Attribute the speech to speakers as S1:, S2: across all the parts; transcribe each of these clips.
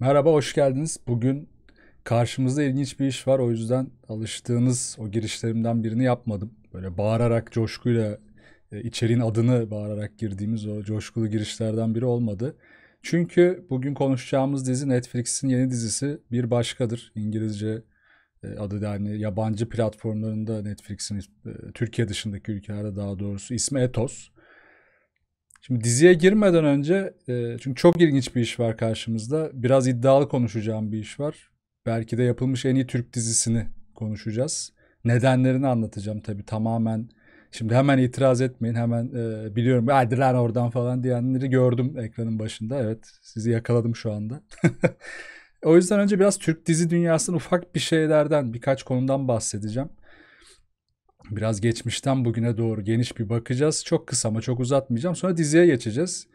S1: Merhaba, hoş geldiniz. Bugün karşımızda ilginç bir iş var. O yüzden alıştığınız o girişlerimden birini yapmadım. Böyle bağırarak, coşkuyla, e, içeriğin adını bağırarak girdiğimiz o coşkulu girişlerden biri olmadı. Çünkü bugün konuşacağımız dizi Netflix'in yeni dizisi Bir Başkadır. İngilizce e, adı yani yabancı platformlarında Netflix'in e, Türkiye dışındaki ülkelerde daha doğrusu ismi Etos. Şimdi diziye girmeden önce e, çünkü çok ilginç bir iş var karşımızda. Biraz iddialı konuşacağım bir iş var. Belki de yapılmış en iyi Türk dizisini konuşacağız. Nedenlerini anlatacağım tabii tamamen. Şimdi hemen itiraz etmeyin. Hemen e, biliyorum hadi lan oradan falan diyenleri gördüm ekranın başında. Evet sizi yakaladım şu anda. o yüzden önce biraz Türk dizi dünyasının ufak bir şeylerden birkaç konudan bahsedeceğim. Biraz geçmişten bugüne doğru geniş bir bakacağız. Çok kısa ama çok uzatmayacağım. Sonra diziye geçeceğiz.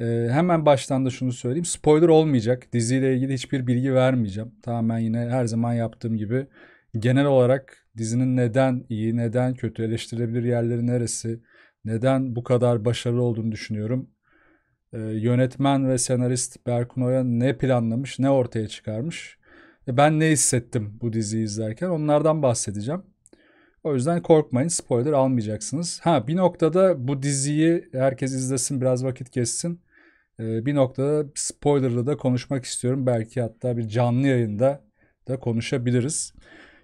S1: Ee, hemen baştan da şunu söyleyeyim. Spoiler olmayacak. Diziyle ilgili hiçbir bilgi vermeyeceğim. Tamamen yine her zaman yaptığım gibi genel olarak dizinin neden iyi, neden kötü, eleştirilebilir yerleri neresi, neden bu kadar başarılı olduğunu düşünüyorum. Ee, yönetmen ve senarist Berkun Oya ne planlamış, ne ortaya çıkarmış. E, ben ne hissettim bu diziyi izlerken onlardan bahsedeceğim. O yüzden korkmayın spoiler almayacaksınız. Ha bir noktada bu diziyi herkes izlesin biraz vakit geçsin. Ee, bir noktada spoilerla da konuşmak istiyorum. Belki hatta bir canlı yayında da konuşabiliriz.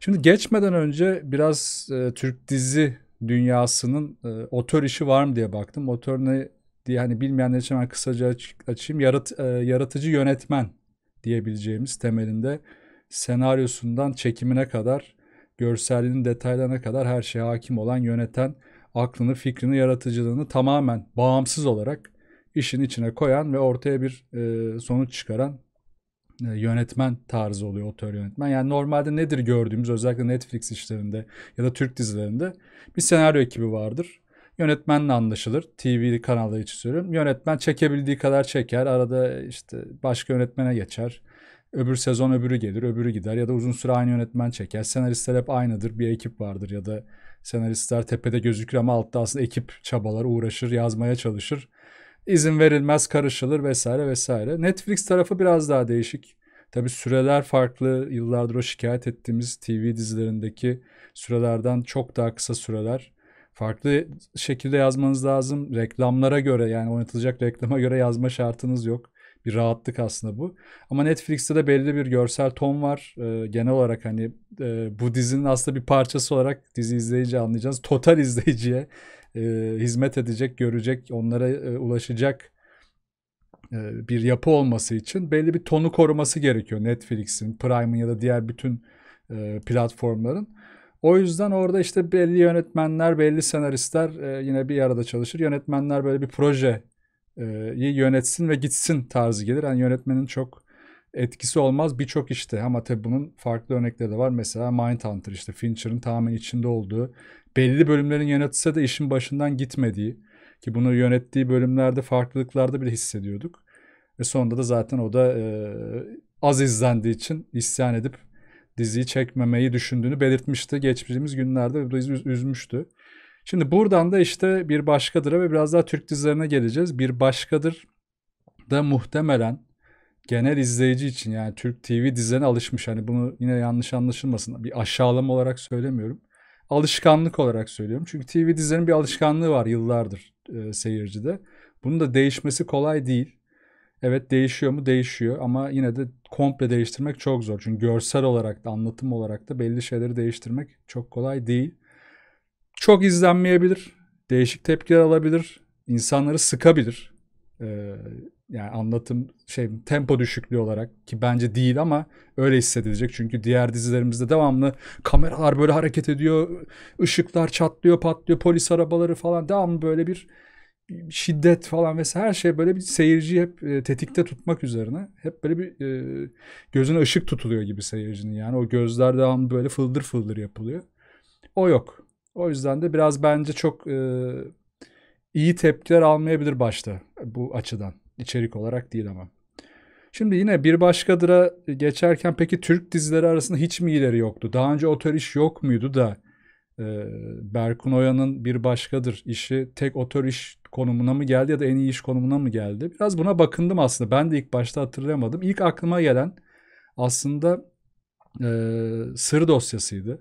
S1: Şimdi geçmeden önce biraz e, Türk dizi dünyasının e, otör işi var mı diye baktım. Otör ne diye hani bilmeyenler için ben kısaca açık, açayım. Yarat, e, yaratıcı yönetmen diyebileceğimiz temelinde senaryosundan çekimine kadar Görselinin detaylarına kadar her şeye hakim olan yöneten aklını, fikrini, yaratıcılığını tamamen bağımsız olarak işin içine koyan ve ortaya bir e, sonuç çıkaran e, yönetmen tarzı oluyor otör yönetmen. Yani normalde nedir gördüğümüz özellikle Netflix işlerinde ya da Türk dizilerinde bir senaryo ekibi vardır. Yönetmenle anlaşılır. TV kanalları için söylüyorum. Yönetmen çekebildiği kadar çeker. Arada işte başka yönetmene geçer. Öbür sezon öbürü gelir, öbürü gider ya da uzun süre aynı yönetmen çeker. Senaristler hep aynıdır, bir ekip vardır ya da senaristler tepede gözükür ama altta aslında ekip çabalar, uğraşır, yazmaya çalışır. İzin verilmez, karışılır vesaire vesaire. Netflix tarafı biraz daha değişik. Tabi süreler farklı. Yıllardır o şikayet ettiğimiz TV dizilerindeki sürelerden çok daha kısa süreler. Farklı şekilde yazmanız lazım. Reklamlara göre yani oynatılacak reklama göre yazma şartınız yok bir rahatlık aslında bu. Ama Netflix'te de belli bir görsel ton var. E, genel olarak hani e, bu dizinin aslında bir parçası olarak dizi izleyici anlayacağız. Total izleyiciye e, hizmet edecek, görecek, onlara e, ulaşacak e, bir yapı olması için belli bir tonu koruması gerekiyor Netflix'in, Prime'ın ya da diğer bütün e, platformların. O yüzden orada işte belli yönetmenler, belli senaristler e, yine bir arada çalışır. Yönetmenler böyle bir proje e, yönetsin ve gitsin tarzı gelir. Yani yönetmenin çok etkisi olmaz birçok işte ama tabi bunun farklı örnekleri de var. Mesela Mindhunter işte Fincher'ın tamamen içinde olduğu belli bölümlerin yönetse de işin başından gitmediği ki bunu yönettiği bölümlerde farklılıklarda bile hissediyorduk. Ve sonunda da zaten o da e, az izlendiği için isyan edip diziyi çekmemeyi düşündüğünü belirtmişti geçtiğimiz günlerde bu da üzmüştü. Şimdi buradan da işte Bir Başkadır'a ve biraz daha Türk dizilerine geleceğiz. Bir Başkadır da muhtemelen genel izleyici için yani Türk TV dizilerine alışmış. Hani bunu yine yanlış anlaşılmasın. Bir aşağılama olarak söylemiyorum. Alışkanlık olarak söylüyorum. Çünkü TV dizilerinin bir alışkanlığı var yıllardır e, seyircide. Bunun da değişmesi kolay değil. Evet değişiyor mu? Değişiyor ama yine de komple değiştirmek çok zor. Çünkü görsel olarak da anlatım olarak da belli şeyleri değiştirmek çok kolay değil çok izlenmeyebilir. Değişik tepkiler alabilir. insanları sıkabilir. Ee, yani anlatım şey tempo düşüklüğü olarak ki bence değil ama öyle hissedilecek. Çünkü diğer dizilerimizde devamlı kameralar böyle hareket ediyor. ışıklar çatlıyor patlıyor. Polis arabaları falan devamlı böyle bir şiddet falan vesaire her şey böyle bir seyirciyi hep e, tetikte tutmak üzerine hep böyle bir e, gözüne ışık tutuluyor gibi seyircinin yani o gözler devamlı böyle fıldır fıldır yapılıyor. O yok. O yüzden de biraz bence çok e, iyi tepkiler almayabilir başta bu açıdan. içerik olarak değil ama. Şimdi yine bir başkadıra geçerken peki Türk dizileri arasında hiç mi ileri yoktu? Daha önce otör iş yok muydu da e, Berkun Oya'nın bir başkadır işi tek otör iş konumuna mı geldi ya da en iyi iş konumuna mı geldi? Biraz buna bakındım aslında. Ben de ilk başta hatırlayamadım. İlk aklıma gelen aslında e, sır dosyasıydı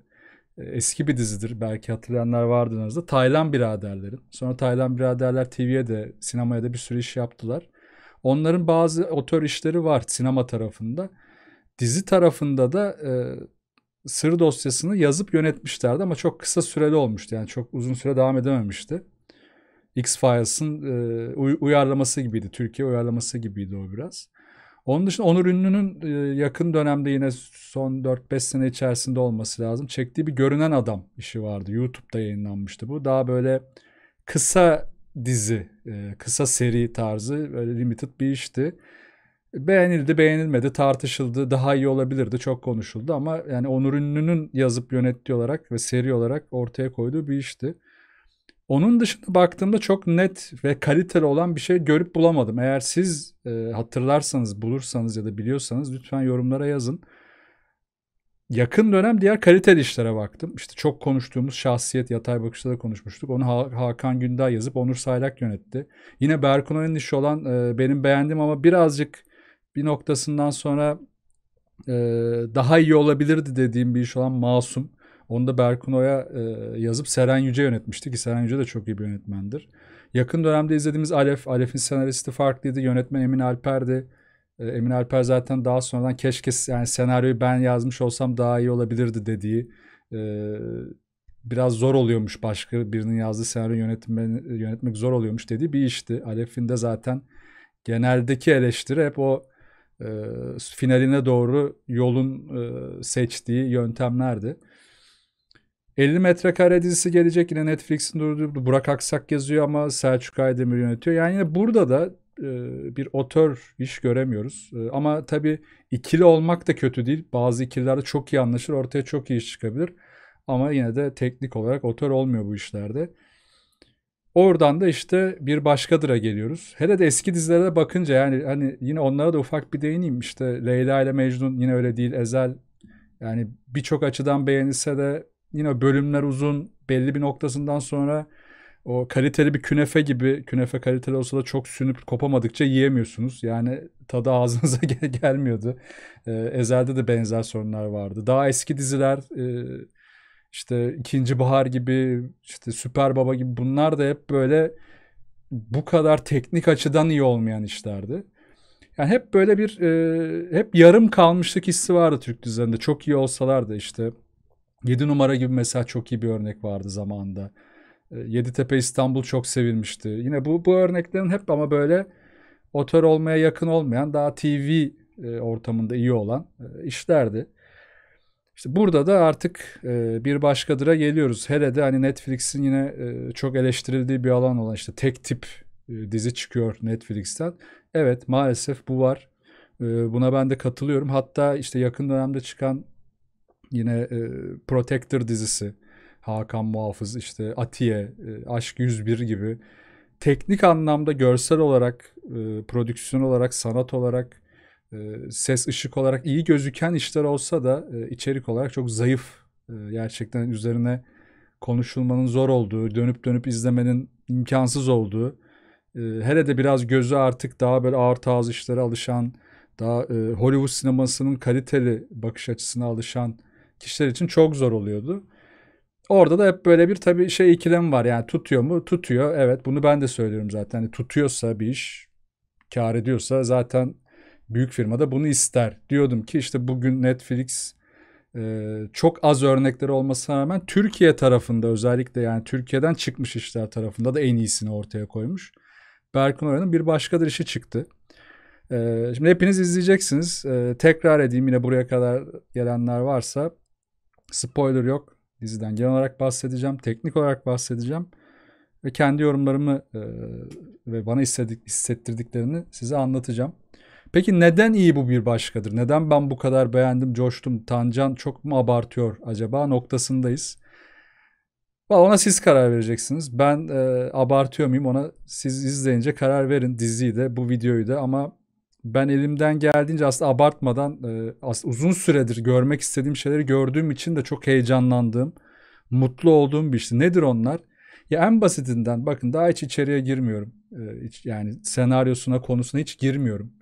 S1: eski bir dizidir. Belki hatırlayanlar vardır aranızda. Taylan Biraderlerin. Sonra Taylan Biraderler TV'ye de sinemaya da bir sürü iş yaptılar. Onların bazı otör işleri var sinema tarafında. Dizi tarafında da e, sır dosyasını yazıp yönetmişlerdi ama çok kısa süreli olmuştu. Yani çok uzun süre devam edememişti. X-Files'ın e, uyarlaması gibiydi. Türkiye uyarlaması gibiydi o biraz. Onun dışında Onur Ünlü'nün e, yakın dönemde yine son 4-5 sene içerisinde olması lazım. Çektiği bir görünen adam işi vardı. YouTube'da yayınlanmıştı bu. Daha böyle kısa dizi, e, kısa seri tarzı böyle limited bir işti. Beğenildi, beğenilmedi, tartışıldı, daha iyi olabilirdi, çok konuşuldu ama yani Onur Ünlü'nün yazıp yönettiği olarak ve seri olarak ortaya koyduğu bir işti. Onun dışında baktığımda çok net ve kaliteli olan bir şey görüp bulamadım. Eğer siz e, hatırlarsanız, bulursanız ya da biliyorsanız lütfen yorumlara yazın. Yakın dönem diğer kaliteli işlere baktım. İşte çok konuştuğumuz şahsiyet yatay bakışta da konuşmuştuk. Onu Hakan Günday yazıp Onur Saylak yönetti. Yine Berkunay'ın işi olan e, benim beğendim ama birazcık bir noktasından sonra e, daha iyi olabilirdi dediğim bir iş olan Masum. Onu da Berkuno'ya e, yazıp Seren Yüce yönetmişti ki Seren Yüce de çok iyi bir yönetmendir. Yakın dönemde izlediğimiz Alef, Alef'in senaristi farklıydı. Yönetmen Emin Alper'di. E, Emin Alper zaten daha sonradan keşke yani senaryoyu ben yazmış olsam daha iyi olabilirdi dediği e, biraz zor oluyormuş başka birinin yazdığı senaryo yönetmek zor oluyormuş dediği bir işti. Alef'in de zaten geneldeki eleştiri hep o e, finaline doğru yolun e, seçtiği yöntemlerdi. 50 metrekare dizisi gelecek yine Netflix'in durduğu Burak Aksak yazıyor ama Selçuk Aydemir yönetiyor. Yani yine burada da e, bir otör iş göremiyoruz. E, ama tabii ikili olmak da kötü değil. Bazı ikililerde çok iyi anlaşır ortaya çok iyi iş çıkabilir. Ama yine de teknik olarak otör olmuyor bu işlerde. Oradan da işte bir başkadıra geliyoruz. Hele de eski dizilere bakınca yani hani yine onlara da ufak bir değineyim. İşte Leyla ile Mecnun yine öyle değil. Ezel yani birçok açıdan beğenilse de yine bölümler uzun. Belli bir noktasından sonra o kaliteli bir künefe gibi künefe kaliteli olsa da çok sünüp kopamadıkça yiyemiyorsunuz. Yani tadı ağzınıza gel- gelmiyordu. Ee, Ezel'de de benzer sorunlar vardı. Daha eski diziler e, işte ikinci Bahar gibi işte Süper Baba gibi bunlar da hep böyle bu kadar teknik açıdan iyi olmayan işlerdi. Yani hep böyle bir e, hep yarım kalmışlık hissi vardı Türk dizilerinde. Çok iyi olsalar da işte 7 numara gibi mesela çok iyi bir örnek vardı zamanında. Ee, Yeditepe İstanbul çok sevilmişti. Yine bu bu örneklerin hep ama böyle otör olmaya yakın olmayan daha TV e, ortamında iyi olan e, işlerdi. İşte burada da artık e, bir başkadıra geliyoruz. Hele de hani Netflix'in yine çok eleştirildiği bir alan olan işte tek tip dizi çıkıyor Netflix'ten. Evet maalesef bu var. Buna ben de katılıyorum. Hatta işte yakın dönemde çıkan yine e, Protector dizisi. Hakan Muhafız işte Atiye, e, Aşk 101 gibi teknik anlamda görsel olarak, e, prodüksiyon olarak, sanat olarak, e, ses ışık olarak iyi gözüken işler olsa da e, içerik olarak çok zayıf. E, gerçekten üzerine konuşulmanın zor olduğu, dönüp dönüp izlemenin imkansız olduğu, e, hele de biraz gözü artık daha böyle ağır taz işlere alışan, daha e, Hollywood sinemasının kaliteli bakış açısına alışan kişiler için çok zor oluyordu. Orada da hep böyle bir tabii şey ikilem var. Yani tutuyor mu? Tutuyor. Evet bunu ben de söylüyorum zaten. Yani tutuyorsa bir iş kar ediyorsa zaten büyük firmada bunu ister. Diyordum ki işte bugün Netflix e, çok az örnekleri olmasına rağmen Türkiye tarafında özellikle yani Türkiye'den çıkmış işler tarafında da en iyisini ortaya koymuş. Berkun Oray'ın bir başkadır işi çıktı. E, şimdi hepiniz izleyeceksiniz. E, tekrar edeyim yine buraya kadar gelenler varsa Spoiler yok. Diziden genel olarak bahsedeceğim. Teknik olarak bahsedeceğim. Ve kendi yorumlarımı e, ve bana istedik, hissettirdiklerini size anlatacağım. Peki neden iyi bu bir başkadır? Neden ben bu kadar beğendim, coştum? Tancan çok mu abartıyor acaba noktasındayız. Valla ona siz karar vereceksiniz. Ben e, abartıyor muyum ona siz izleyince karar verin diziyi de bu videoyu da ama ben elimden geldiğince aslında abartmadan e, aslında uzun süredir görmek istediğim şeyleri gördüğüm için de çok heyecanlandığım, mutlu olduğum bir işti. Şey. Nedir onlar? Ya en basitinden bakın daha hiç içeriye girmiyorum. E, hiç, yani senaryosuna konusuna hiç girmiyorum.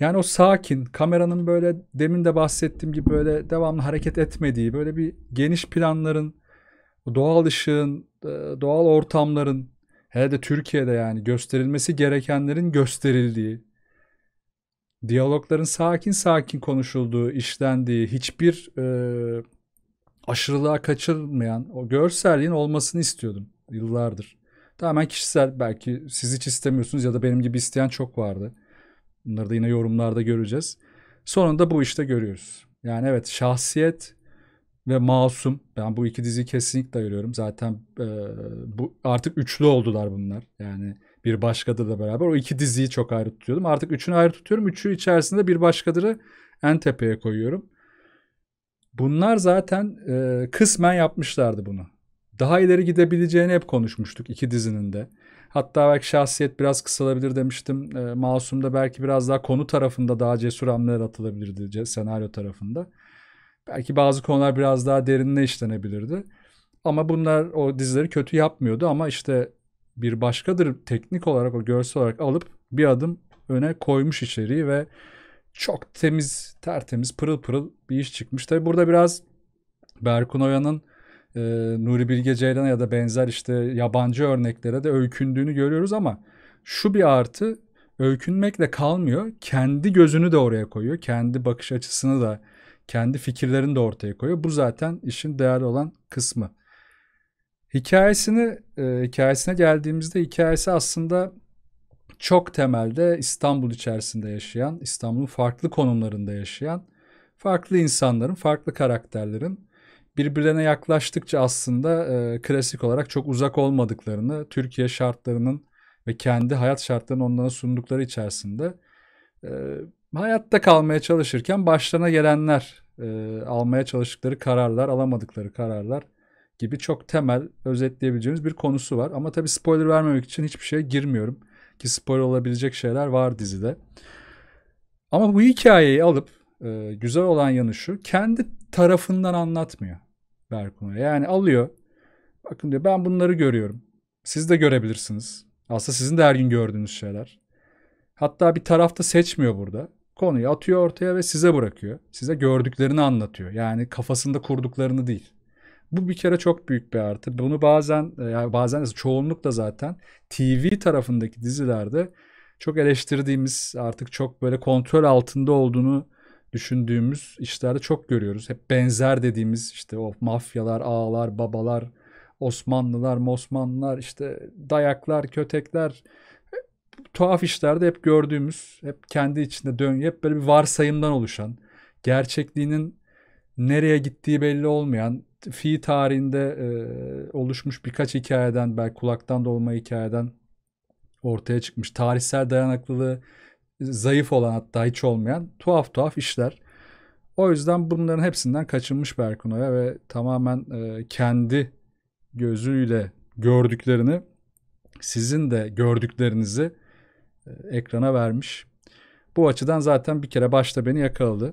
S1: Yani o sakin kameranın böyle demin de bahsettiğim gibi böyle devamlı hareket etmediği böyle bir geniş planların doğal ışığın e, doğal ortamların hele de Türkiye'de yani gösterilmesi gerekenlerin gösterildiği diyalogların sakin sakin konuşulduğu, işlendiği, hiçbir e, aşırılığa kaçırmayan o görselliğin olmasını istiyordum yıllardır. Tamamen kişisel belki siz hiç istemiyorsunuz ya da benim gibi isteyen çok vardı. Bunları da yine yorumlarda göreceğiz. Sonunda bu işte görüyoruz. Yani evet şahsiyet ve masum. Ben bu iki diziyi kesinlikle ayırıyorum. Zaten e, bu artık üçlü oldular bunlar. Yani bir Başkadır da beraber. O iki diziyi çok ayrı tutuyordum. Artık üçünü ayrı tutuyorum. Üçü içerisinde Bir Başkadır'ı en tepeye koyuyorum. Bunlar zaten e, kısmen yapmışlardı bunu. Daha ileri gidebileceğini hep konuşmuştuk iki dizinin de. Hatta belki şahsiyet biraz kısalabilir demiştim. E, Masum'da belki biraz daha konu tarafında daha cesur hamleler atılabilirdi senaryo tarafında. Belki bazı konular biraz daha derinine işlenebilirdi. Ama bunlar o dizileri kötü yapmıyordu ama işte bir başkadır teknik olarak o görsel olarak alıp bir adım öne koymuş içeriği ve çok temiz, tertemiz, pırıl pırıl bir iş çıkmış. Tabi burada biraz Berkun Oya'nın e, Nuri Bilge Ceylan'a ya da benzer işte yabancı örneklere de öykündüğünü görüyoruz ama şu bir artı öykünmekle kalmıyor. Kendi gözünü de oraya koyuyor. Kendi bakış açısını da, kendi fikirlerini de ortaya koyuyor. Bu zaten işin değerli olan kısmı. Hikayesini e, hikayesine geldiğimizde hikayesi aslında çok temelde İstanbul içerisinde yaşayan, İstanbul'un farklı konumlarında yaşayan farklı insanların, farklı karakterlerin birbirlerine yaklaştıkça aslında e, klasik olarak çok uzak olmadıklarını, Türkiye şartlarının ve kendi hayat şartlarının onlara sundukları içerisinde e, hayatta kalmaya çalışırken başlarına gelenler, e, almaya çalıştıkları kararlar, alamadıkları kararlar gibi çok temel özetleyebileceğimiz bir konusu var. Ama tabii spoiler vermemek için hiçbir şeye girmiyorum. Ki spoiler olabilecek şeyler var dizide. Ama bu hikayeyi alıp e, güzel olan yanı şu kendi tarafından anlatmıyor Berkun'a. Yani alıyor bakın diyor ben bunları görüyorum. Siz de görebilirsiniz. Aslında sizin de her gün gördüğünüz şeyler. Hatta bir tarafta seçmiyor burada. Konuyu atıyor ortaya ve size bırakıyor. Size gördüklerini anlatıyor. Yani kafasında kurduklarını değil. Bu bir kere çok büyük bir artı. Bunu bazen e, yani bazen çoğunlukla zaten TV tarafındaki dizilerde çok eleştirdiğimiz artık çok böyle kontrol altında olduğunu düşündüğümüz işlerde çok görüyoruz. Hep benzer dediğimiz işte o mafyalar, ağalar, babalar, Osmanlılar, Mosmanlılar, işte dayaklar, kötekler tuhaf işlerde hep gördüğümüz, hep kendi içinde dön, hep böyle bir varsayımdan oluşan, gerçekliğinin nereye gittiği belli olmayan, fi tarihinde e, oluşmuş birkaç hikayeden belki kulaktan dolma hikayeden ortaya çıkmış. Tarihsel dayanıklılığı zayıf olan hatta hiç olmayan tuhaf tuhaf işler. O yüzden bunların hepsinden kaçınmış Berkun Oya ve tamamen e, kendi gözüyle gördüklerini sizin de gördüklerinizi e, ekrana vermiş. Bu açıdan zaten bir kere başta beni yakaladı.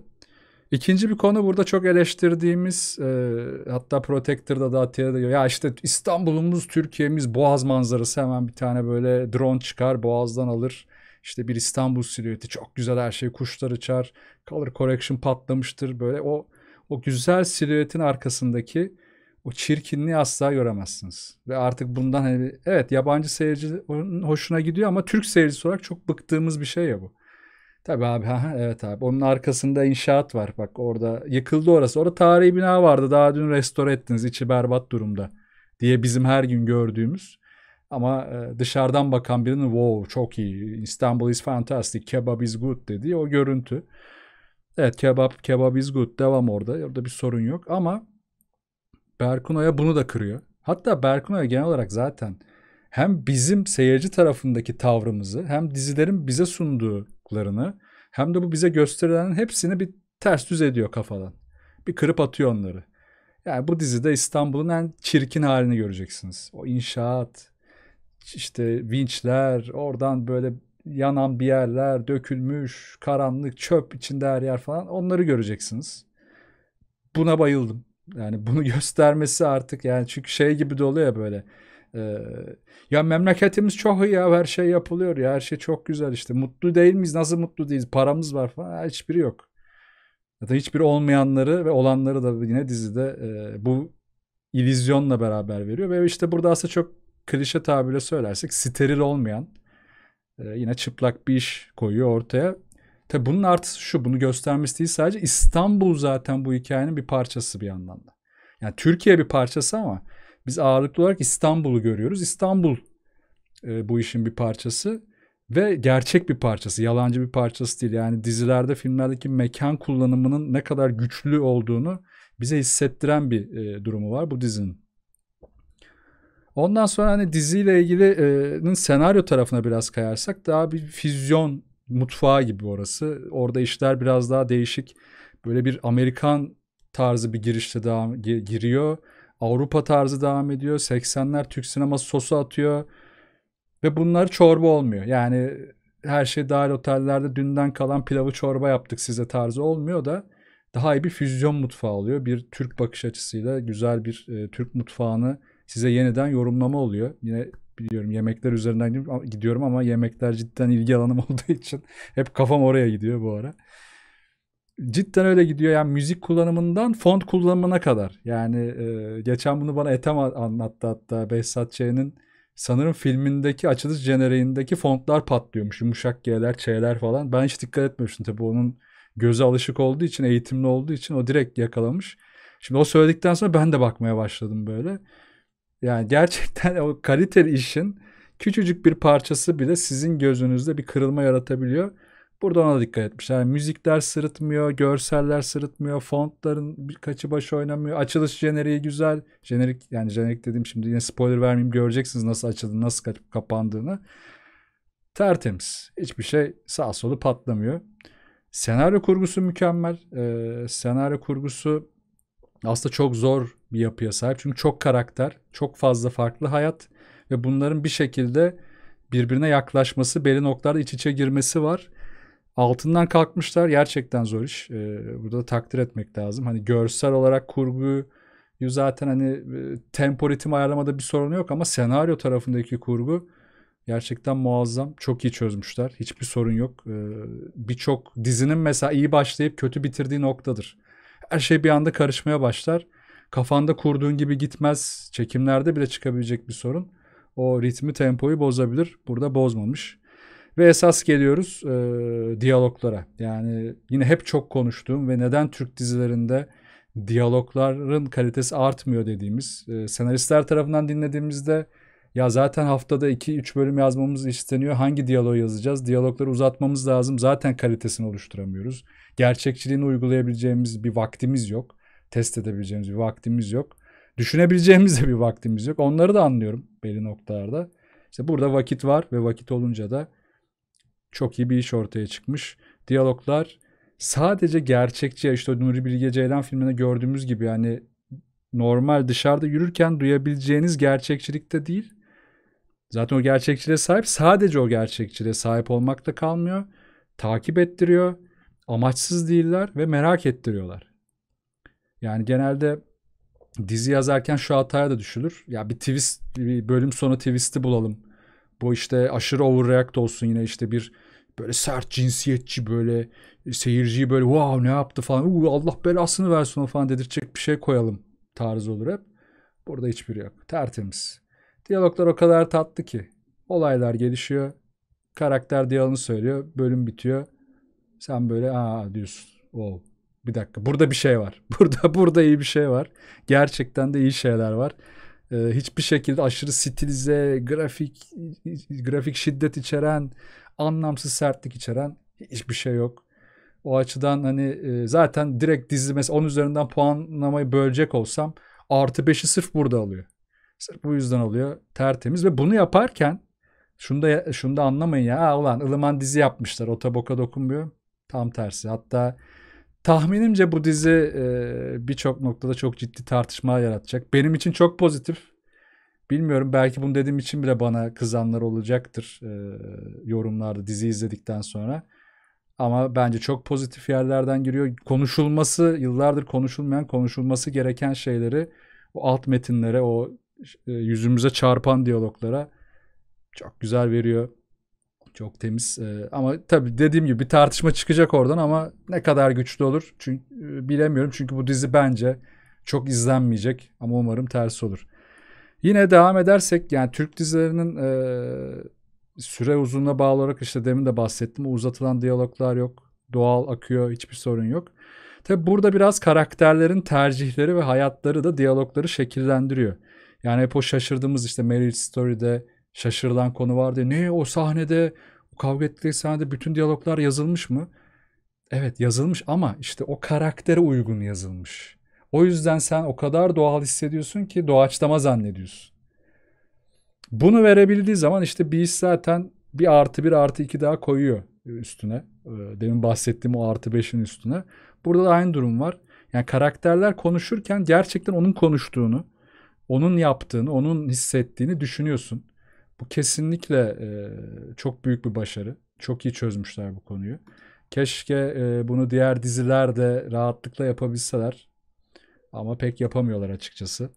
S1: İkinci bir konu burada çok eleştirdiğimiz e, hatta Protector'da da Atilla diyor ya işte İstanbul'umuz Türkiye'miz Boğaz manzarası hemen bir tane böyle drone çıkar Boğaz'dan alır. İşte bir İstanbul silüeti çok güzel her şey kuşlar uçar. Color correction patlamıştır böyle o o güzel silüetin arkasındaki o çirkinliği asla göremezsiniz. Ve artık bundan hani, evet yabancı seyirci hoşuna gidiyor ama Türk seyircisi olarak çok bıktığımız bir şey ya bu. Tabii abi ha evet abi. Onun arkasında inşaat var bak orada yıkıldı orası. Orada tarihi bina vardı. Daha dün restore ettiniz. içi berbat durumda diye bizim her gün gördüğümüz ama e, dışarıdan bakan birinin wow çok iyi. İstanbul is fantastic. Kebab is good dedi. O görüntü. Evet kebap kebab is good. Devam orada. Orada bir sorun yok ama Berkuna'ya bunu da kırıyor. Hatta Berkuna'ya genel olarak zaten hem bizim seyirci tarafındaki tavrımızı hem dizilerin bize sunduğu olduklarını hem de bu bize gösterilenin hepsini bir ters düz ediyor kafadan. Bir kırıp atıyor onları. Yani bu dizide İstanbul'un en çirkin halini göreceksiniz. O inşaat, işte vinçler, oradan böyle yanan bir yerler, dökülmüş, karanlık, çöp içinde her yer falan onları göreceksiniz. Buna bayıldım. Yani bunu göstermesi artık yani çünkü şey gibi de oluyor ya böyle. Ee, ya memleketimiz çok iyi ya her şey yapılıyor ya her şey çok güzel işte mutlu değil miyiz nasıl mutlu değiliz paramız var falan hiçbiri yok. Zaten hiçbir olmayanları ve olanları da yine dizide e, bu illüzyonla beraber veriyor ve işte burada aslında çok klişe tabirle söylersek steril olmayan e, yine çıplak bir iş koyuyor ortaya. Tabi bunun artısı şu bunu göstermesi değil sadece İstanbul zaten bu hikayenin bir parçası bir yandan da. Yani Türkiye bir parçası ama biz ağırlıklı olarak İstanbul'u görüyoruz. İstanbul e, bu işin bir parçası ve gerçek bir parçası, yalancı bir parçası değil. Yani dizilerde, filmlerdeki mekan kullanımının ne kadar güçlü olduğunu bize hissettiren bir e, durumu var bu dizinin. Ondan sonra hani diziyle ilgili e, senaryo tarafına biraz kayarsak daha bir füzyon mutfağı gibi orası. Orada işler biraz daha değişik. Böyle bir Amerikan tarzı bir girişte daha giriyor. Avrupa tarzı devam ediyor. 80'ler Türk sineması sosu atıyor. Ve bunlar çorba olmuyor. Yani her şey dahil otellerde dünden kalan pilavı çorba yaptık size tarzı olmuyor da daha iyi bir füzyon mutfağı oluyor. Bir Türk bakış açısıyla güzel bir e, Türk mutfağını size yeniden yorumlama oluyor. Yine biliyorum yemekler üzerinden gidiyorum ama yemekler cidden ilgi alanım olduğu için hep kafam oraya gidiyor bu ara cidden öyle gidiyor. Yani müzik kullanımından font kullanımına kadar. Yani e, geçen bunu bana etem anlattı hatta Behzat Ç'nin sanırım filmindeki açılış jeneriğindeki fontlar patlıyormuş. Yumuşak G'ler, Ç'ler falan. Ben hiç dikkat etmemiştim tabii onun göze alışık olduğu için, eğitimli olduğu için o direkt yakalamış. Şimdi o söyledikten sonra ben de bakmaya başladım böyle. Yani gerçekten o kaliteli işin küçücük bir parçası bile sizin gözünüzde bir kırılma yaratabiliyor. Burada ona da dikkat etmiş. Yani müzikler sırıtmıyor, görseller sırıtmıyor, fontların kaçı başı oynamıyor. Açılış jeneriği güzel. Jenerik yani jenerik dedim şimdi yine spoiler vermeyeyim göreceksiniz nasıl açıldı, nasıl kapandığını. Tertemiz. Hiçbir şey sağ solu patlamıyor. Senaryo kurgusu mükemmel. Ee, senaryo kurgusu aslında çok zor bir yapıya sahip. Çünkü çok karakter, çok fazla farklı hayat ve bunların bir şekilde birbirine yaklaşması, belli noktalarda iç içe girmesi var altından kalkmışlar. Gerçekten zor iş. Ee, burada da takdir etmek lazım. Hani görsel olarak kurguyu zaten hani e, tempo ritim ayarlamada bir sorun yok ama senaryo tarafındaki kurgu gerçekten muazzam. Çok iyi çözmüşler. Hiçbir sorun yok. Ee, Birçok dizinin mesela iyi başlayıp kötü bitirdiği noktadır. Her şey bir anda karışmaya başlar. Kafanda kurduğun gibi gitmez. Çekimlerde bile çıkabilecek bir sorun. O ritmi tempoyu bozabilir. Burada bozmamış. Ve esas geliyoruz e, diyaloglara. Yani yine hep çok konuştuğum ve neden Türk dizilerinde diyalogların kalitesi artmıyor dediğimiz e, senaristler tarafından dinlediğimizde ya zaten haftada 2-3 bölüm yazmamız isteniyor. Hangi diyalog yazacağız? Diyalogları uzatmamız lazım. Zaten kalitesini oluşturamıyoruz. Gerçekçiliğini uygulayabileceğimiz bir vaktimiz yok. Test edebileceğimiz bir vaktimiz yok. Düşünebileceğimiz de bir vaktimiz yok. Onları da anlıyorum belli noktalarda. İşte burada vakit var ve vakit olunca da çok iyi bir iş ortaya çıkmış. Diyaloglar sadece gerçekçi işte Nuri Bilge Ceylan filminde gördüğümüz gibi yani normal dışarıda yürürken duyabileceğiniz gerçekçilikte de değil. Zaten o gerçekçiliğe sahip sadece o gerçekçiliğe sahip olmakta kalmıyor. Takip ettiriyor. Amaçsız değiller ve merak ettiriyorlar. Yani genelde dizi yazarken şu hataya da düşülür. Ya bir twist, bir bölüm sonu twist'i bulalım bu işte aşırı overreact olsun yine işte bir böyle sert cinsiyetçi böyle seyirciyi böyle wow ne yaptı falan Uu, Allah belasını versin o falan dedirtecek bir şey koyalım tarzı olur hep. Burada hiçbir yok. Tertemiz. Diyaloglar o kadar tatlı ki. Olaylar gelişiyor. Karakter diyalını söylüyor. Bölüm bitiyor. Sen böyle aa diyorsun. Wow. Bir dakika. Burada bir şey var. Burada burada iyi bir şey var. Gerçekten de iyi şeyler var. Ee, hiçbir şekilde aşırı stilize, grafik grafik şiddet içeren, anlamsız sertlik içeren hiçbir şey yok. O açıdan hani e, zaten direkt dizi mesela 10 üzerinden puanlamayı bölecek olsam artı 5'i sırf burada alıyor. Sırf bu yüzden alıyor. Tertemiz ve bunu yaparken şunu da, şunu da anlamayın ya. Aa, ulan ılıman dizi yapmışlar. O taboka dokunmuyor. Tam tersi. Hatta Tahminimce bu dizi e, birçok noktada çok ciddi tartışma yaratacak. Benim için çok pozitif. Bilmiyorum belki bunu dediğim için bile bana kızanlar olacaktır e, yorumlarda dizi izledikten sonra. Ama bence çok pozitif yerlerden giriyor. Konuşulması, yıllardır konuşulmayan, konuşulması gereken şeyleri o alt metinlere, o e, yüzümüze çarpan diyaloglara çok güzel veriyor. Çok temiz. Ee, ama tabii dediğim gibi bir tartışma çıkacak oradan ama ne kadar güçlü olur çünkü e, bilemiyorum. Çünkü bu dizi bence çok izlenmeyecek ama umarım tersi olur. Yine devam edersek yani Türk dizilerinin e, süre uzunluğuna bağlı olarak işte demin de bahsettim. Uzatılan diyaloglar yok. Doğal akıyor. Hiçbir sorun yok. Tabi burada biraz karakterlerin tercihleri ve hayatları da diyalogları şekillendiriyor. Yani hep o şaşırdığımız işte Marriage Story'de şaşırılan konu vardı. Ne o sahnede o kavga ettikleri sahnede bütün diyaloglar yazılmış mı? Evet yazılmış ama işte o karaktere uygun yazılmış. O yüzden sen o kadar doğal hissediyorsun ki doğaçlama zannediyorsun. Bunu verebildiği zaman işte Beast zaten bir artı bir artı iki daha koyuyor üstüne. Ee, demin bahsettiğim o artı beşin üstüne. Burada da aynı durum var. Yani karakterler konuşurken gerçekten onun konuştuğunu, onun yaptığını, onun hissettiğini düşünüyorsun. Bu kesinlikle e, çok büyük bir başarı. Çok iyi çözmüşler bu konuyu. Keşke e, bunu diğer dizilerde rahatlıkla yapabilseler. Ama pek yapamıyorlar açıkçası.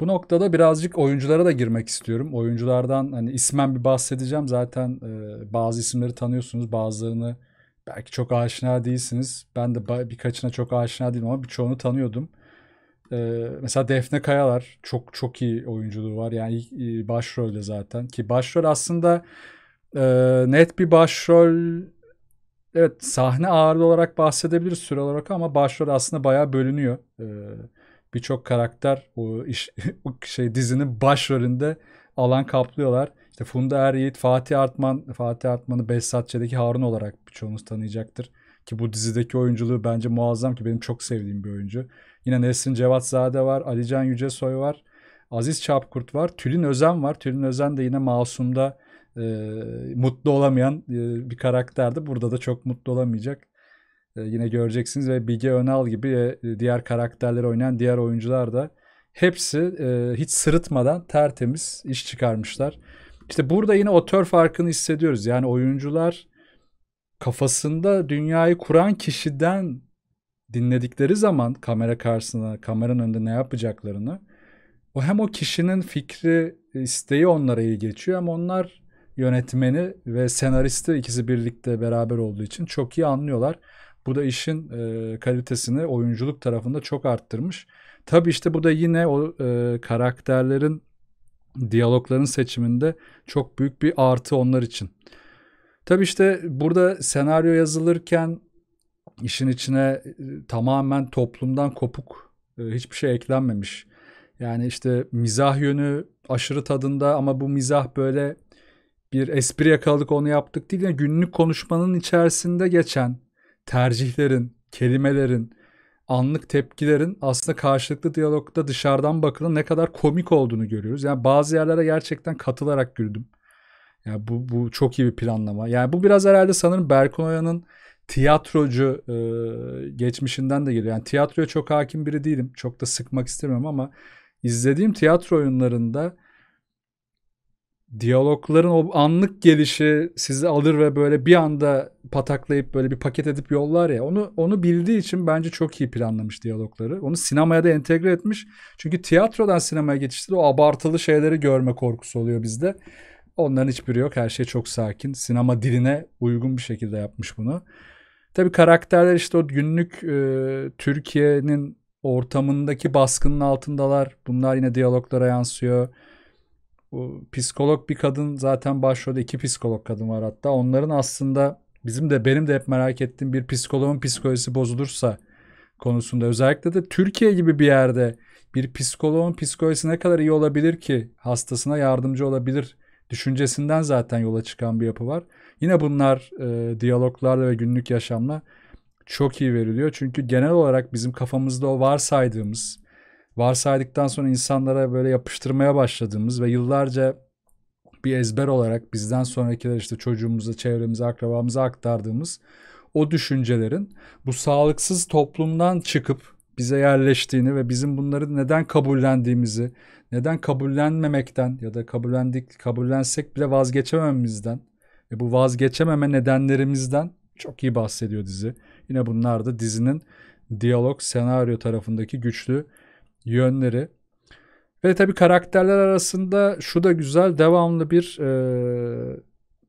S1: Bu noktada birazcık oyunculara da girmek istiyorum. Oyunculardan hani ismen bir bahsedeceğim. Zaten e, bazı isimleri tanıyorsunuz. Bazılarını belki çok aşina değilsiniz. Ben de birkaçına çok aşina değilim ama birçoğunu tanıyordum. Ee, mesela Defne Kayalar çok çok iyi oyunculuğu var. Yani e, başrolde zaten ki başrol aslında e, net bir başrol evet sahne ağırlı olarak bahsedebiliriz süre olarak ama başrol aslında bayağı bölünüyor. E, Birçok karakter o iş o şey dizinin başrolünde alan kaplıyorlar. İşte Funda Er Yiğit, Fatih Artman, Fatih Artman'ı Behzatçı'daki Harun olarak birçoğunuz tanıyacaktır. Ki bu dizideki oyunculuğu bence muazzam ki benim çok sevdiğim bir oyuncu. Yine Nesrin Cevatzade var, Alican Yücesoy var, Aziz Çapkurt var, Tülin Özen var. Tülin Özen de yine Masum'da e, mutlu olamayan e, bir karakterdi. Burada da çok mutlu olamayacak. E, yine göreceksiniz ve Bilge Önal gibi e, diğer karakterleri oynayan diğer oyuncular da hepsi e, hiç sırıtmadan tertemiz iş çıkarmışlar. İşte burada yine otör farkını hissediyoruz. Yani oyuncular kafasında dünyayı kuran kişiden dinledikleri zaman kamera karşısına, kameranın önünde ne yapacaklarını o hem o kişinin fikri, isteği onlara iyi geçiyor hem onlar yönetmeni ve senaristi ikisi birlikte beraber olduğu için çok iyi anlıyorlar. Bu da işin e, kalitesini oyunculuk tarafında çok arttırmış. Tabi işte bu da yine o e, karakterlerin diyalogların seçiminde çok büyük bir artı onlar için. Tabi işte burada senaryo yazılırken işin içine e, tamamen toplumdan kopuk e, hiçbir şey eklenmemiş. Yani işte mizah yönü aşırı tadında ama bu mizah böyle bir espri yakaladık onu yaptık değil. Yani günlük konuşmanın içerisinde geçen tercihlerin, kelimelerin, anlık tepkilerin aslında karşılıklı diyalogda dışarıdan bakılan ne kadar komik olduğunu görüyoruz. Yani bazı yerlere gerçekten katılarak güldüm. Yani bu, bu çok iyi bir planlama. Yani bu biraz herhalde sanırım Berkun Oya'nın tiyatrocu e, geçmişinden de geliyor. Yani tiyatroya çok hakim biri değilim. Çok da sıkmak istemiyorum ama izlediğim tiyatro oyunlarında diyalogların o anlık gelişi sizi alır ve böyle bir anda pataklayıp böyle bir paket edip yollar ya. Onu onu bildiği için bence çok iyi planlamış diyalogları. Onu sinemaya da entegre etmiş. Çünkü tiyatrodan sinemaya geçişte o abartılı şeyleri görme korkusu oluyor bizde. Onların hiçbiri yok. Her şey çok sakin. Sinema diline uygun bir şekilde yapmış bunu. Tabii karakterler işte o günlük e, Türkiye'nin ortamındaki baskının altındalar. Bunlar yine diyaloglara yansıyor. O, psikolog bir kadın zaten başrolde iki psikolog kadın var hatta. Onların aslında bizim de benim de hep merak ettiğim bir psikologun psikolojisi bozulursa konusunda özellikle de Türkiye gibi bir yerde bir psikoloğun psikolojisi ne kadar iyi olabilir ki hastasına yardımcı olabilir düşüncesinden zaten yola çıkan bir yapı var. Yine bunlar e, diyaloglarla ve günlük yaşamla çok iyi veriliyor. Çünkü genel olarak bizim kafamızda o varsaydığımız, varsaydıktan sonra insanlara böyle yapıştırmaya başladığımız ve yıllarca bir ezber olarak bizden sonrakiler işte çocuğumuza, çevremize, akrabamıza aktardığımız o düşüncelerin bu sağlıksız toplumdan çıkıp bize yerleştiğini ve bizim bunları neden kabullendiğimizi, neden kabullenmemekten ya da kabullendik, kabullensek bile vazgeçemememizden ve bu vazgeçememe nedenlerimizden çok iyi bahsediyor dizi. Yine bunlar da dizinin diyalog, senaryo tarafındaki güçlü yönleri. Ve tabii karakterler arasında şu da güzel devamlı bir e,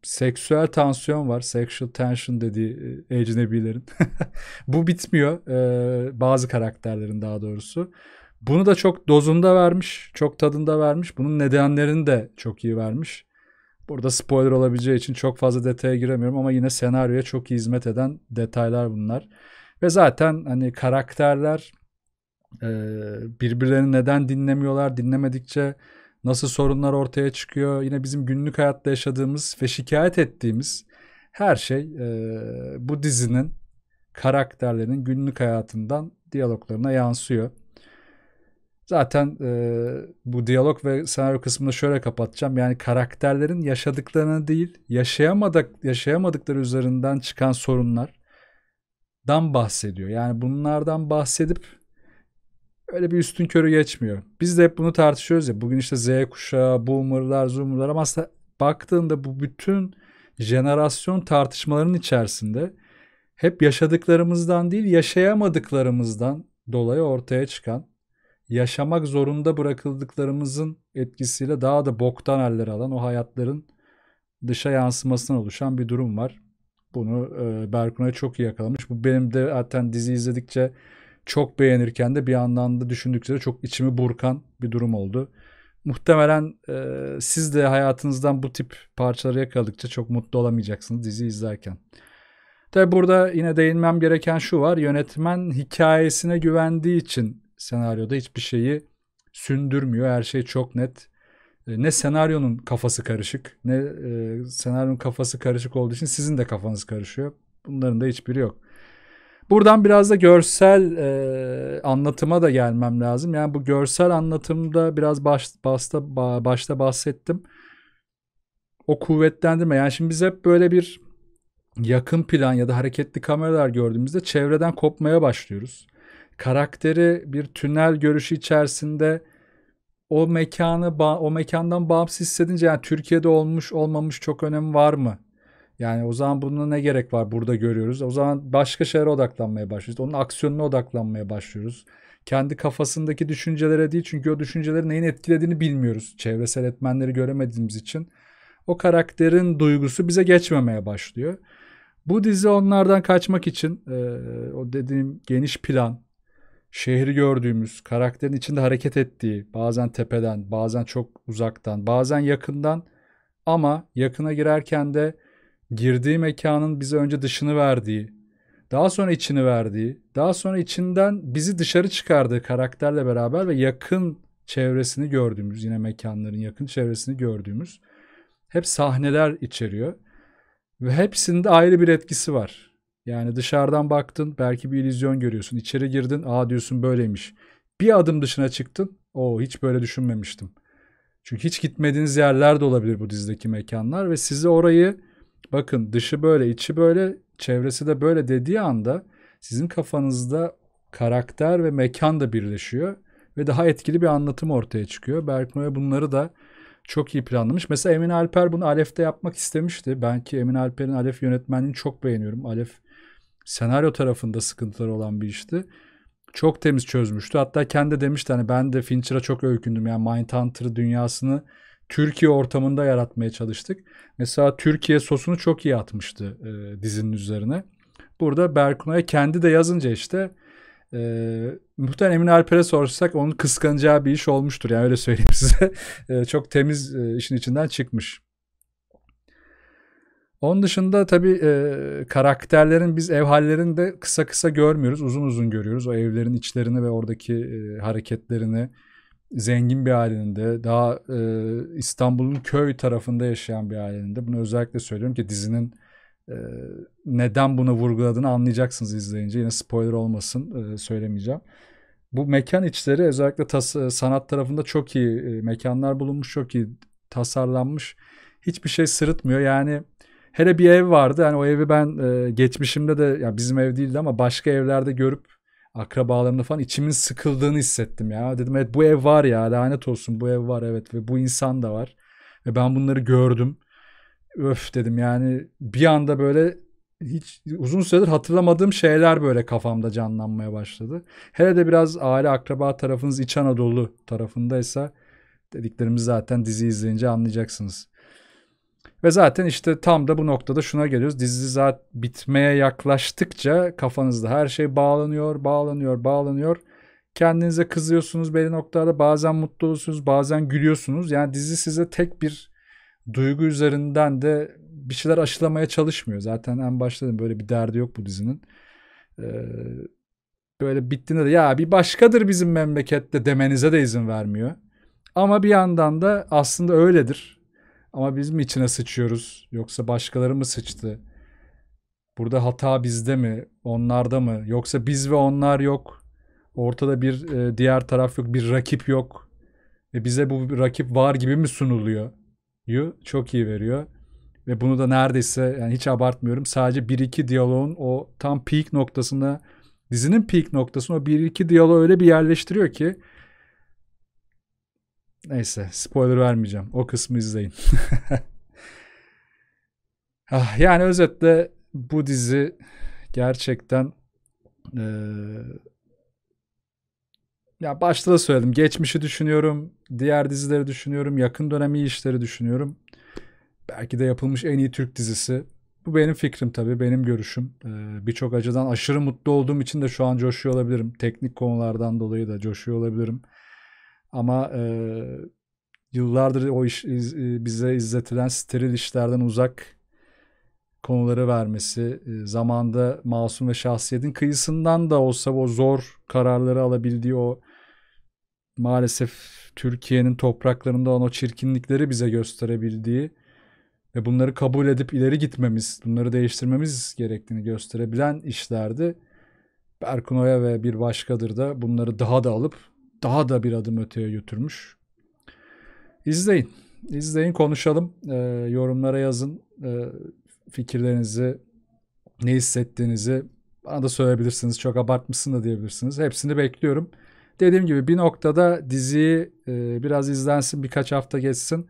S1: seksüel tansiyon var. Sexual tension dediği e, ecnebilerin. Bu bitmiyor e, bazı karakterlerin daha doğrusu. Bunu da çok dozunda vermiş, çok tadında vermiş. Bunun nedenlerini de çok iyi vermiş. Burada spoiler olabileceği için çok fazla detaya giremiyorum ama yine senaryoya çok iyi hizmet eden detaylar bunlar. Ve zaten hani karakterler e, birbirlerini neden dinlemiyorlar, dinlemedikçe nasıl sorunlar ortaya çıkıyor. Yine bizim günlük hayatta yaşadığımız ve şikayet ettiğimiz her şey e, bu dizinin karakterlerinin günlük hayatından diyaloglarına yansıyor. Zaten e, bu diyalog ve senaryo kısmını şöyle kapatacağım. Yani karakterlerin yaşadıklarını değil, yaşayamadık yaşayamadıkları üzerinden çıkan sorunlardan bahsediyor. Yani bunlardan bahsedip öyle bir üstün körü geçmiyor. Biz de hep bunu tartışıyoruz ya. Bugün işte Z kuşağı, boomerlar, zoomerlar ama aslında baktığında bu bütün jenerasyon tartışmalarının içerisinde hep yaşadıklarımızdan değil yaşayamadıklarımızdan dolayı ortaya çıkan yaşamak zorunda bırakıldıklarımızın etkisiyle daha da boktan haller alan o hayatların dışa yansımasından oluşan bir durum var. Bunu e, Berkun'a çok iyi yakalamış. Bu benim de zaten dizi izledikçe çok beğenirken de bir yandan da düşündükçe de çok içimi burkan bir durum oldu. Muhtemelen e, siz de hayatınızdan bu tip parçaları yakaladıkça çok mutlu olamayacaksınız dizi izlerken. Tabi burada yine değinmem gereken şu var. Yönetmen hikayesine güvendiği için senaryoda hiçbir şeyi sündürmüyor. Her şey çok net. E, ne senaryonun kafası karışık ne e, senaryonun kafası karışık olduğu için sizin de kafanız karışıyor. Bunların da hiçbiri yok. Buradan biraz da görsel e, anlatıma da gelmem lazım. Yani bu görsel anlatımda biraz baş, başta, başta bahsettim. O kuvvetlendirme. Yani şimdi biz hep böyle bir yakın plan ya da hareketli kameralar gördüğümüzde çevreden kopmaya başlıyoruz karakteri bir tünel görüşü içerisinde o mekanı o mekandan bağımsız hissedince yani Türkiye'de olmuş olmamış çok önemi var mı? Yani o zaman bunun ne gerek var burada görüyoruz. O zaman başka şeylere odaklanmaya başlıyoruz. Onun aksiyonuna odaklanmaya başlıyoruz. Kendi kafasındaki düşüncelere değil çünkü o düşünceleri neyin etkilediğini bilmiyoruz. Çevresel etmenleri göremediğimiz için o karakterin duygusu bize geçmemeye başlıyor. Bu dizi onlardan kaçmak için e, o dediğim geniş plan, şehri gördüğümüz, karakterin içinde hareket ettiği, bazen tepeden, bazen çok uzaktan, bazen yakından ama yakına girerken de girdiği mekanın bize önce dışını verdiği, daha sonra içini verdiği, daha sonra içinden bizi dışarı çıkardığı karakterle beraber ve yakın çevresini gördüğümüz, yine mekanların yakın çevresini gördüğümüz hep sahneler içeriyor. Ve hepsinde ayrı bir etkisi var. Yani dışarıdan baktın belki bir illüzyon görüyorsun. İçeri girdin aa diyorsun böyleymiş. Bir adım dışına çıktın o hiç böyle düşünmemiştim. Çünkü hiç gitmediğiniz yerler de olabilir bu dizideki mekanlar ve sizi orayı bakın dışı böyle içi böyle çevresi de böyle dediği anda sizin kafanızda karakter ve mekan da birleşiyor ve daha etkili bir anlatım ortaya çıkıyor. Berk Noya bunları da çok iyi planlamış. Mesela Emin Alper bunu Alef'te yapmak istemişti. Ben ki Emin Alper'in Alef yönetmenliğini çok beğeniyorum. Alef senaryo tarafında sıkıntıları olan bir işti. Çok temiz çözmüştü. Hatta kendi demişti hani ben de Fincher'a çok öykündüm. Yani Mindhunter dünyasını Türkiye ortamında yaratmaya çalıştık. Mesela Türkiye sosunu çok iyi atmıştı e, dizinin üzerine. Burada Berkuna'ya kendi de yazınca işte e, muhtemelen Emine Alper'e sorsak onun kıskanacağı bir iş olmuştur. Yani öyle söyleyeyim size. E, çok temiz e, işin içinden çıkmış. Onun dışında tabii e, karakterlerin biz ev hallerini de kısa kısa görmüyoruz. Uzun uzun görüyoruz. O evlerin içlerini ve oradaki e, hareketlerini zengin bir halinde daha e, İstanbul'un köy tarafında yaşayan bir halinde. Bunu özellikle söylüyorum ki dizinin ee, neden bunu vurguladığını anlayacaksınız izleyince. Yine spoiler olmasın e, söylemeyeceğim. Bu mekan içleri özellikle tas- e, sanat tarafında çok iyi e, mekanlar bulunmuş, çok iyi tasarlanmış. Hiçbir şey sırıtmıyor. Yani hele bir ev vardı. Yani o evi ben geçmişimde de ya bizim ev değildi ama başka evlerde görüp akrabalarımda falan içimin sıkıldığını hissettim ya. Dedim evet bu ev var ya lanet olsun bu ev var evet ve bu insan da var. Ve ben bunları gördüm öf dedim yani bir anda böyle hiç uzun süredir hatırlamadığım şeyler böyle kafamda canlanmaya başladı. Hele de biraz aile akraba tarafınız İç Anadolu tarafındaysa dediklerimizi zaten dizi izleyince anlayacaksınız. Ve zaten işte tam da bu noktada şuna geliyoruz. Dizi zaten bitmeye yaklaştıkça kafanızda her şey bağlanıyor, bağlanıyor, bağlanıyor. Kendinize kızıyorsunuz belli noktada Bazen mutlu olursunuz, bazen gülüyorsunuz. Yani dizi size tek bir duygu üzerinden de bir şeyler aşılamaya çalışmıyor. Zaten en başta böyle bir derdi yok bu dizinin. Ee, böyle bittiğinde de ya bir başkadır bizim memlekette demenize de izin vermiyor. Ama bir yandan da aslında öyledir. Ama biz mi içine sıçıyoruz yoksa başkaları mı sıçtı? Burada hata bizde mi, onlarda mı? Yoksa biz ve onlar yok. Ortada bir e, diğer taraf yok, bir rakip yok. E bize bu rakip var gibi mi sunuluyor? yu çok iyi veriyor. Ve bunu da neredeyse yani hiç abartmıyorum. Sadece 1-2 diyaloğun o tam peak noktasında dizinin peak noktasında o 1-2 diyaloğu öyle bir yerleştiriyor ki neyse spoiler vermeyeceğim. O kısmı izleyin. ah, yani özetle bu dizi gerçekten e, ya başta da söyledim. Geçmişi düşünüyorum, diğer dizileri düşünüyorum, yakın dönemi işleri düşünüyorum. Belki de yapılmış en iyi Türk dizisi. Bu benim fikrim tabii, benim görüşüm. Ee, Birçok acıdan aşırı mutlu olduğum için de şu an coşuyor olabilirim. Teknik konulardan dolayı da coşuyor olabilirim. Ama e, yıllardır o iş iz, e, bize izletilen steril işlerden uzak konuları vermesi, e, zamanda masum ve şahsiyetin kıyısından da olsa o zor kararları alabildiği o maalesef Türkiye'nin topraklarında olan o çirkinlikleri bize gösterebildiği ve bunları kabul edip ileri gitmemiz, bunları değiştirmemiz gerektiğini gösterebilen işlerdi. Oya ve bir başkadır da bunları daha da alıp daha da bir adım öteye götürmüş. İzleyin. izleyin, konuşalım. E, yorumlara yazın. E, fikirlerinizi, ne hissettiğinizi bana da söyleyebilirsiniz. Çok abartmışsın da diyebilirsiniz. Hepsini bekliyorum. Dediğim gibi bir noktada diziyi e, biraz izlensin birkaç hafta geçsin.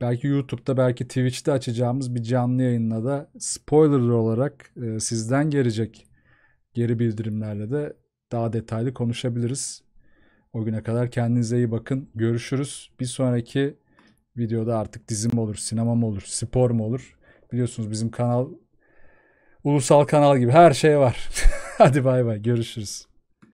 S1: Belki YouTube'da belki Twitch'te açacağımız bir canlı yayınla da spoiler olarak e, sizden gelecek geri bildirimlerle de daha detaylı konuşabiliriz. O güne kadar kendinize iyi bakın. Görüşürüz. Bir sonraki videoda artık dizim olur, sinema mı olur, spor mu olur? Biliyorsunuz bizim kanal ulusal kanal gibi her şey var. Hadi bay bay görüşürüz.